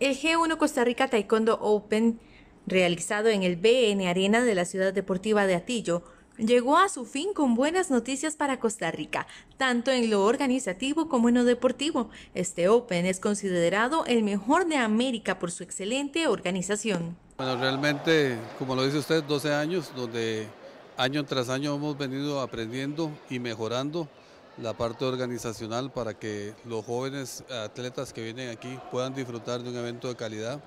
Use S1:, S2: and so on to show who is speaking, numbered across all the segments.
S1: El G1 Costa Rica Taekwondo Open, realizado en el BN Arena de la Ciudad Deportiva de Atillo, llegó a su fin con buenas noticias para Costa Rica, tanto en lo organizativo como en lo deportivo. Este Open es considerado el mejor de América por su excelente organización.
S2: Bueno, realmente, como lo dice usted, 12 años donde año tras año hemos venido aprendiendo y mejorando la parte organizacional para que los jóvenes atletas que vienen aquí puedan disfrutar de un evento de calidad.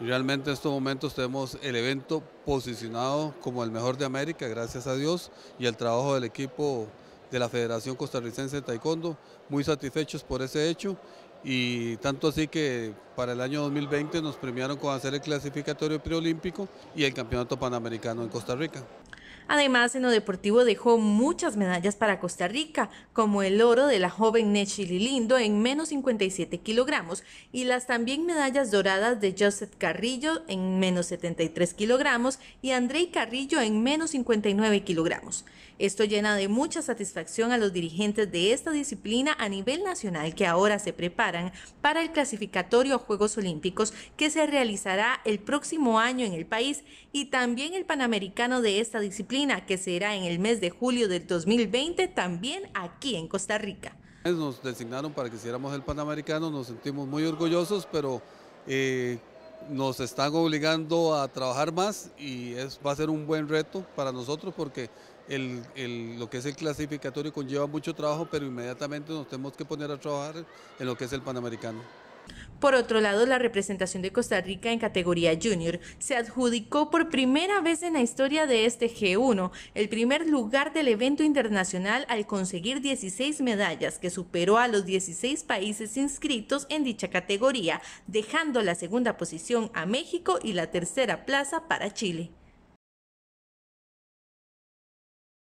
S2: Realmente en estos momentos tenemos el evento posicionado como el mejor de América, gracias a Dios, y el trabajo del equipo de la Federación Costarricense de Taekwondo, muy satisfechos por ese hecho y tanto así que para el año 2020 nos premiaron con hacer el clasificatorio preolímpico y el campeonato panamericano en Costa Rica.
S1: Además, en lo deportivo dejó muchas medallas para Costa Rica, como el oro de la joven Nechi Lindo en menos 57 kilogramos y las también medallas doradas de Joseph Carrillo en menos 73 kilogramos y Andrei Carrillo en menos 59 kilogramos. Esto llena de mucha satisfacción a los dirigentes de esta disciplina a nivel nacional que ahora se preparan para el clasificatorio a Juegos Olímpicos que se realizará el próximo año en el país y también el Panamericano de esta disciplina que será en el mes de julio del 2020 también aquí
S2: en Costa Rica. Nos designaron para que hiciéramos el Panamericano, nos sentimos muy orgullosos, pero eh, nos están obligando a trabajar más y es, va a ser un buen reto para nosotros porque lo que es el clasificatorio conlleva mucho trabajo, pero inmediatamente nos tenemos que poner a trabajar en lo que es el Panamericano.
S1: Por otro lado, la representación de Costa Rica en categoría junior se adjudicó por primera vez en la historia de este G1 el primer lugar del evento internacional al conseguir 16 medallas, que superó a los 16 países inscritos en dicha categoría, dejando la segunda posición a México y la tercera plaza para Chile.